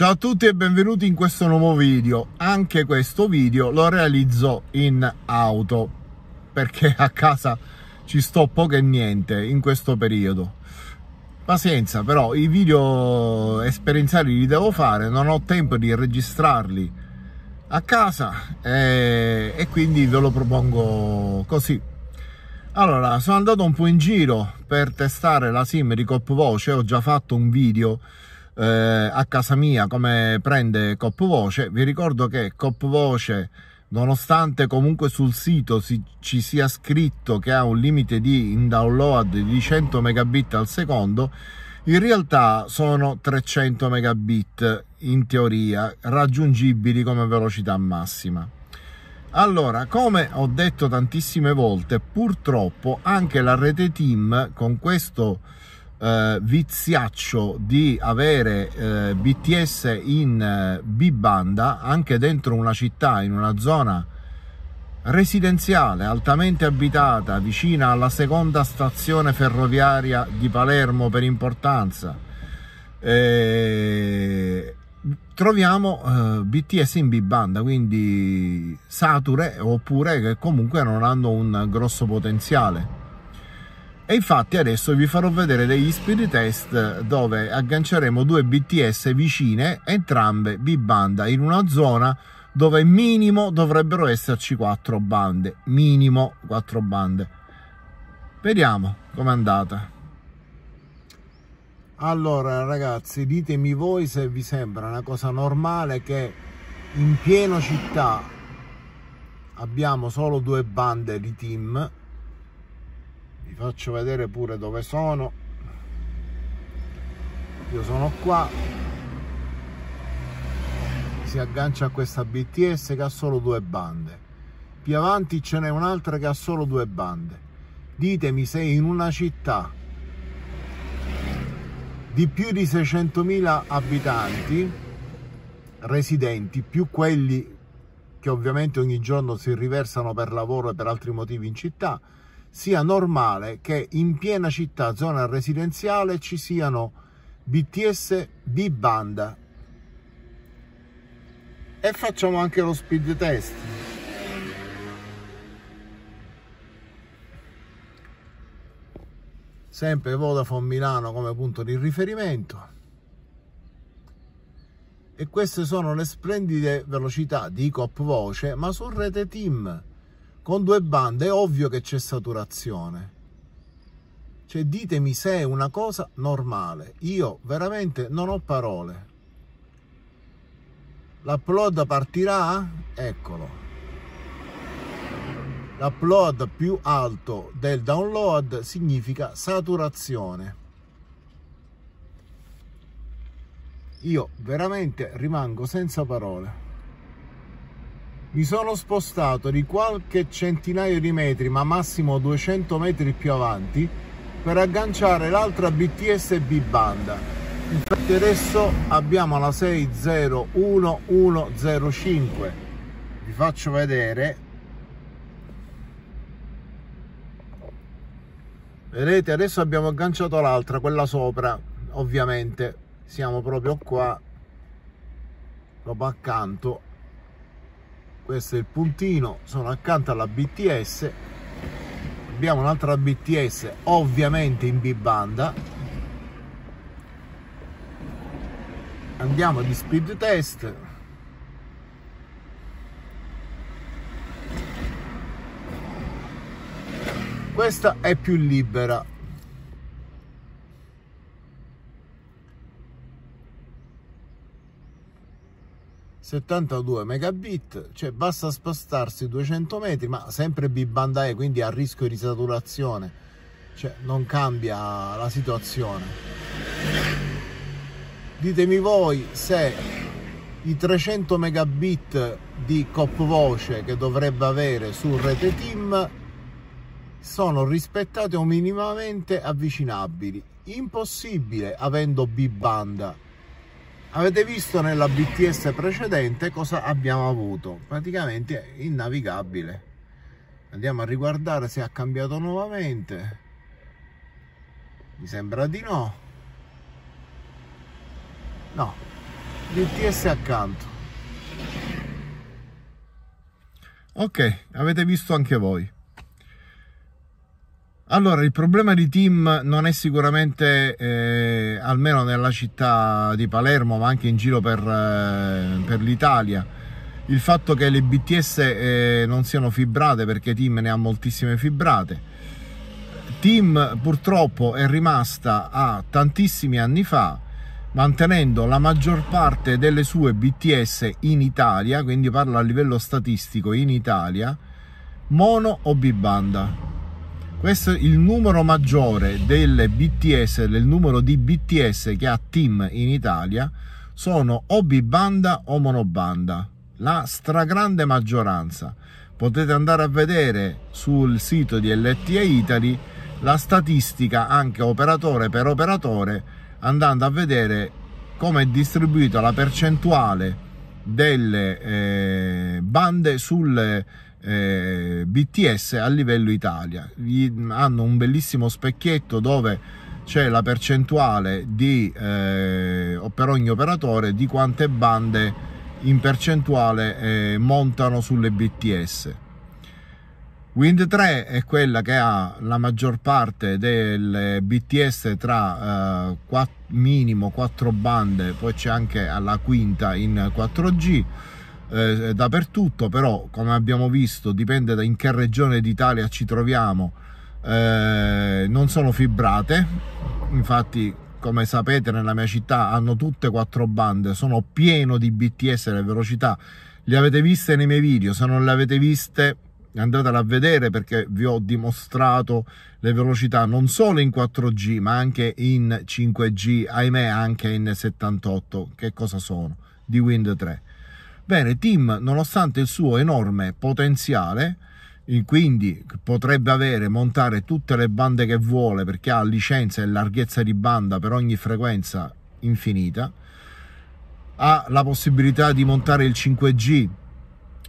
Ciao a tutti e benvenuti in questo nuovo video. Anche questo video lo realizzo in auto perché a casa ci sto poco e niente in questo periodo. Pazienza, però i video esperienziali li devo fare, non ho tempo di registrarli a casa e, eh, e quindi ve lo propongo così. Allora, sono andato un po' in giro per testare la SIM di Cop Voce, ho già fatto un video eh, a casa mia come prende Cop Voce. Vi ricordo che Cop Voce, nonostante comunque sul sito si, ci sia scritto che ha un limite di in download di 100 megabit al secondo, in realtà sono 300 megabit in teoria raggiungibili come velocità massima. Allora, come ho detto tantissime volte, purtroppo anche la rete Team con questo eh, viziaccio di avere eh, BTS in eh, B-banda anche dentro una città, in una zona residenziale altamente abitata vicina alla seconda stazione ferroviaria di Palermo per importanza e... Eh, troviamo eh, BTS in B-banda quindi sature oppure che comunque non hanno un grosso potenziale e infatti adesso vi farò vedere degli speed test dove agganceremo due BTS vicine, entrambe B-banda, in una zona dove minimo dovrebbero esserci quattro bande, minimo quattro bande. Vediamo com'è andata. Allora ragazzi, ditemi voi se vi sembra una cosa normale che in pieno città abbiamo solo due bande di team vi faccio vedere pure dove sono io sono qua si aggancia a questa BTS che ha solo due bande più avanti ce n'è un'altra che ha solo due bande ditemi se in una città di più di 600.000 abitanti residenti più quelli che ovviamente ogni giorno si riversano per lavoro e per altri motivi in città sia normale che in piena città, zona residenziale, ci siano BTS di banda. E facciamo anche lo speed test. Sempre Vodafone Milano come punto di riferimento. E queste sono le splendide velocità di copvoce, ma su rete team con due bande è ovvio che c'è saturazione. Cioè ditemi se è una cosa normale. Io veramente non ho parole. L'upload partirà? Eccolo. L'upload più alto del download significa saturazione. Io veramente rimango senza parole. Mi sono spostato di qualche centinaio di metri, ma massimo 200 metri più avanti, per agganciare l'altra BTS B-banda. Infatti adesso abbiamo la 601105. Vi faccio vedere. Vedete, adesso abbiamo agganciato l'altra, quella sopra, ovviamente. Siamo proprio qua, proprio accanto questo è il puntino sono accanto alla BTS abbiamo un'altra BTS ovviamente in B-banda andiamo di speed test questa è più libera 72 megabit, cioè basta spostarsi 200 metri, ma sempre B-banda E, quindi a rischio di saturazione, cioè non cambia la situazione. Ditemi voi se i 300 megabit di copvoce che dovrebbe avere su Rete Team sono rispettati o minimamente avvicinabili. Impossibile avendo B-banda Avete visto nella BTS precedente cosa abbiamo avuto, praticamente innavigabile. Andiamo a riguardare se ha cambiato nuovamente. Mi sembra di no. No, BTS accanto. Ok, avete visto anche voi. Allora, il problema di Tim non è sicuramente, eh, almeno nella città di Palermo, ma anche in giro per, eh, per l'Italia, il fatto che le BTS eh, non siano fibrate, perché Tim ne ha moltissime fibrate. Tim purtroppo è rimasta a tantissimi anni fa, mantenendo la maggior parte delle sue BTS in Italia, quindi parlo a livello statistico in Italia, mono o bibanda questo, il numero maggiore delle BTS, del numero di BTS che ha team in Italia sono o bibanda o monobanda, la stragrande maggioranza. Potete andare a vedere sul sito di LTE Italy la statistica anche operatore per operatore andando a vedere come è distribuita la percentuale delle eh, bande sulle eh, BTS a livello Italia. Gli hanno un bellissimo specchietto dove c'è la percentuale di, eh, per ogni operatore di quante bande in percentuale eh, montano sulle BTS. Wind 3 è quella che ha la maggior parte delle BTS tra eh, 4, minimo 4 bande, poi c'è anche la quinta in 4G eh, dappertutto, però come abbiamo visto dipende da in che regione d'Italia ci troviamo, eh, non sono fibrate, infatti come sapete nella mia città hanno tutte quattro bande, sono pieno di BTS le velocità, le avete viste nei miei video, se non le avete viste andatela a vedere perché vi ho dimostrato le velocità non solo in 4G ma anche in 5G, ahimè anche in 78, che cosa sono, di Wind 3. Bene, Tim, nonostante il suo enorme potenziale, quindi potrebbe avere, montare tutte le bande che vuole perché ha licenza e larghezza di banda per ogni frequenza infinita, ha la possibilità di montare il 5G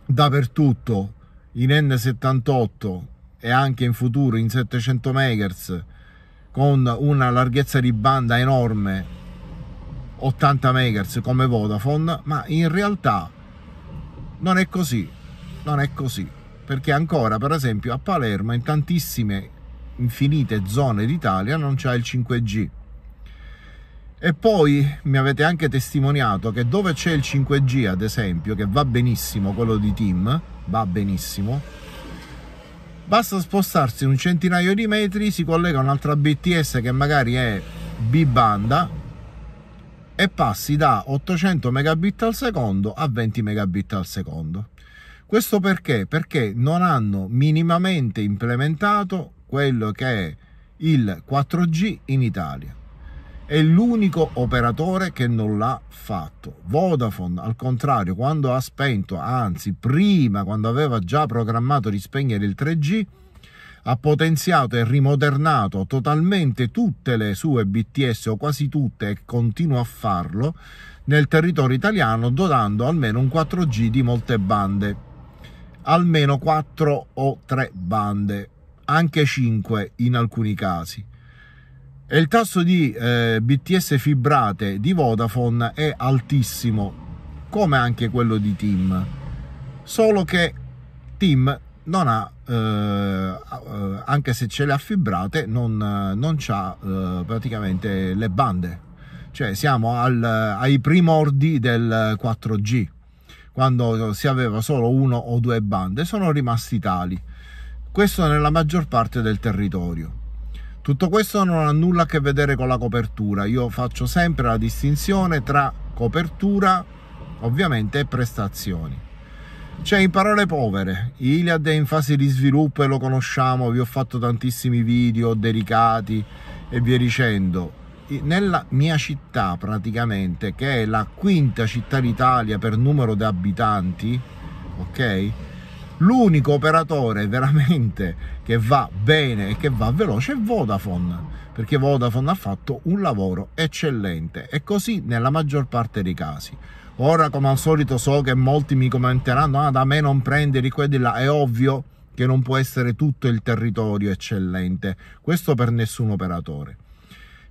dappertutto in N78 e anche in futuro in 700 MHz con una larghezza di banda enorme 80 MHz come Vodafone, ma in realtà non è così, non è così, perché ancora per esempio a Palermo in tantissime infinite zone d'Italia non c'è il 5G. E poi mi avete anche testimoniato che dove c'è il 5G, ad esempio, che va benissimo, quello di Tim, va benissimo, basta spostarsi un centinaio di metri, si collega a un'altra BTS che magari è B-banda, e passi da 800 megabit al secondo a 20 megabit al secondo. Questo perché? Perché non hanno minimamente implementato quello che è il 4G in Italia. È l'unico operatore che non l'ha fatto. Vodafone, al contrario, quando ha spento, anzi prima, quando aveva già programmato di spegnere il 3G, ha potenziato e rimodernato totalmente tutte le sue BTS o quasi tutte e continua a farlo nel territorio italiano dotando almeno un 4G di molte bande, almeno 4 o 3 bande, anche 5 in alcuni casi. E il tasso di eh, BTS fibrate di Vodafone è altissimo, come anche quello di Tim, solo che Tim non ha, eh, eh, anche se ce le ha fibrate, non, eh, non ha eh, praticamente le bande. Cioè siamo al, ai primordi del 4G, quando si aveva solo uno o due bande, sono rimasti tali. Questo nella maggior parte del territorio. Tutto questo non ha nulla a che vedere con la copertura, io faccio sempre la distinzione tra copertura ovviamente e prestazioni. Cioè, in parole povere, Iliad è in fase di sviluppo e lo conosciamo, vi ho fatto tantissimi video dedicati e via dicendo. Nella mia città, praticamente, che è la quinta città d'Italia per numero di abitanti, ok? L'unico operatore veramente che va bene e che va veloce è Vodafone, perché Vodafone ha fatto un lavoro eccellente e così nella maggior parte dei casi. Ora, come al solito, so che molti mi commenteranno: ah, da me non prende di qua e di là. È ovvio che non può essere tutto il territorio eccellente. Questo per nessun operatore.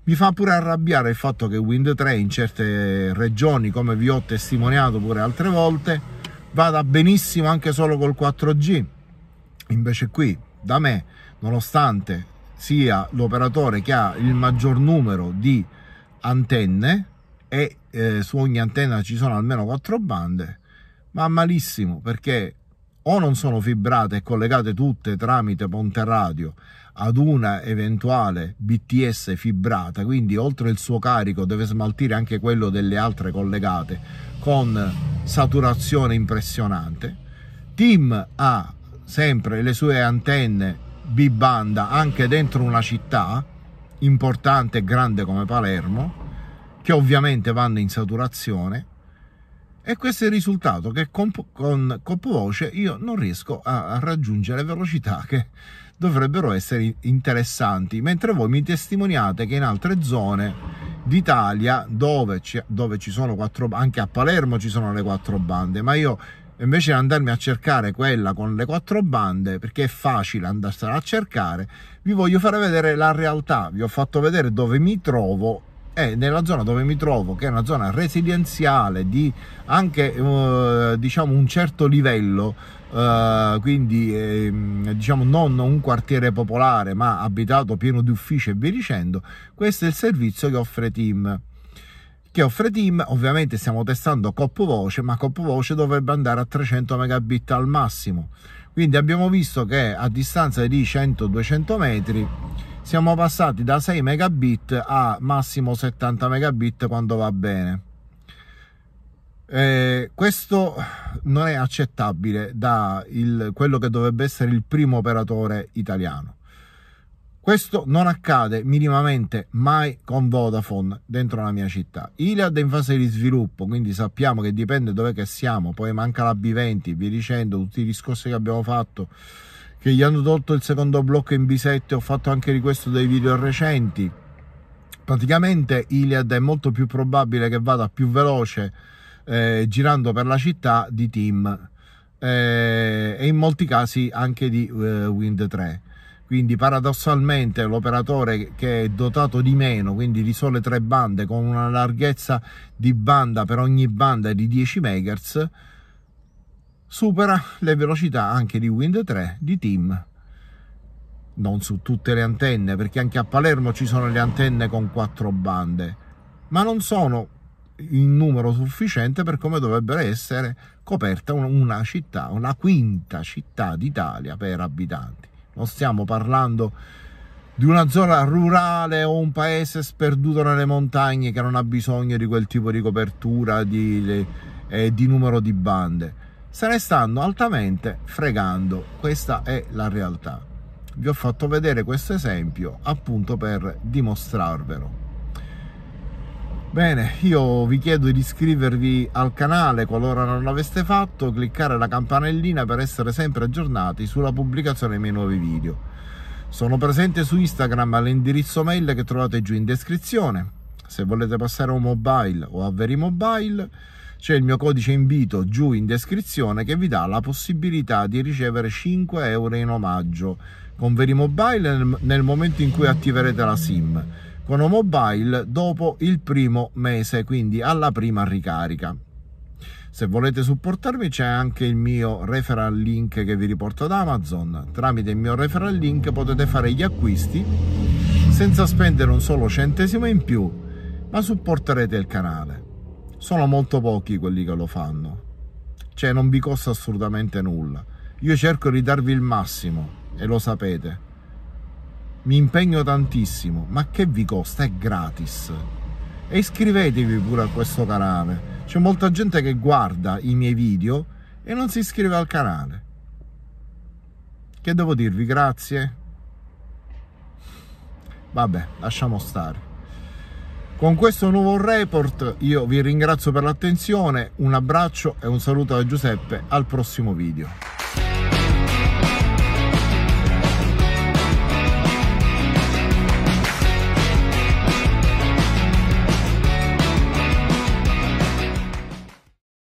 Mi fa pure arrabbiare il fatto che Wind 3 in certe regioni, come vi ho testimoniato pure altre volte, vada benissimo anche solo col 4G. Invece qui, da me, nonostante sia l'operatore che ha il maggior numero di antenne, è eh, su ogni antenna ci sono almeno quattro bande, ma malissimo perché o non sono fibrate e collegate tutte tramite ponte radio ad una eventuale BTS fibrata, quindi oltre il suo carico deve smaltire anche quello delle altre collegate con saturazione impressionante. Tim ha sempre le sue antenne B-banda anche dentro una città importante e grande come Palermo che ovviamente vanno in saturazione e questo è il risultato che con, con Voce io non riesco a, a raggiungere velocità che dovrebbero essere interessanti mentre voi mi testimoniate che in altre zone d'Italia dove, dove, ci sono quattro anche a Palermo ci sono le quattro bande ma io invece di andarmi a cercare quella con le quattro bande perché è facile andarsela a cercare vi voglio fare vedere la realtà vi ho fatto vedere dove mi trovo e nella zona dove mi trovo, che è una zona residenziale di anche eh, diciamo un certo livello, eh, quindi eh, diciamo non un quartiere popolare, ma abitato pieno di uffici e via dicendo, questo è il servizio che offre Team che offre Team, ovviamente stiamo testando Coppovoce, ma Coppovoce dovrebbe andare a 300 megabit al massimo. Quindi abbiamo visto che a distanza di 100-200 metri siamo passati da 6 megabit a massimo 70 megabit quando va bene. Eh, questo non è accettabile da il, quello che dovrebbe essere il primo operatore italiano. Questo non accade minimamente mai con Vodafone dentro la mia città. Iliad è in fase di sviluppo, quindi sappiamo che dipende dove che siamo, poi manca la B20, via dicendo, tutti i discorsi che abbiamo fatto che gli hanno tolto il secondo blocco in B7, ho fatto anche di questo dei video recenti. Praticamente Iliad è molto più probabile che vada più veloce eh, girando per la città di Team eh, e in molti casi anche di eh, Wind 3. Quindi paradossalmente l'operatore che è dotato di meno, quindi di sole tre bande, con una larghezza di banda per ogni banda di 10 MHz, supera le velocità anche di Wind 3 di Team non su tutte le antenne perché anche a Palermo ci sono le antenne con quattro bande ma non sono in numero sufficiente per come dovrebbe essere coperta una città una quinta città d'Italia per abitanti non stiamo parlando di una zona rurale o un paese sperduto nelle montagne che non ha bisogno di quel tipo di copertura di, eh, di numero di bande se ne stanno altamente fregando. Questa è la realtà. Vi ho fatto vedere questo esempio appunto per dimostrarvelo. Bene, io vi chiedo di iscrivervi al canale qualora non l'aveste fatto, cliccare la campanellina per essere sempre aggiornati sulla pubblicazione dei miei nuovi video. Sono presente su Instagram all'indirizzo mail che trovate giù in descrizione. Se volete passare a un mobile o a veri mobile, c'è il mio codice invito giù in descrizione che vi dà la possibilità di ricevere 5 euro in omaggio con Verimobile nel, nel momento in cui attiverete la SIM, con Omobile dopo il primo mese, quindi alla prima ricarica. Se volete supportarmi c'è anche il mio referral link che vi riporto da Amazon. Tramite il mio referral link potete fare gli acquisti senza spendere un solo centesimo in più, ma supporterete il canale sono molto pochi quelli che lo fanno. Cioè non vi costa assolutamente nulla. Io cerco di darvi il massimo e lo sapete. Mi impegno tantissimo, ma che vi costa? È gratis. E iscrivetevi pure a questo canale. C'è molta gente che guarda i miei video e non si iscrive al canale. Che devo dirvi? Grazie. Vabbè, lasciamo stare. Con questo nuovo report io vi ringrazio per l'attenzione, un abbraccio e un saluto da Giuseppe, al prossimo video.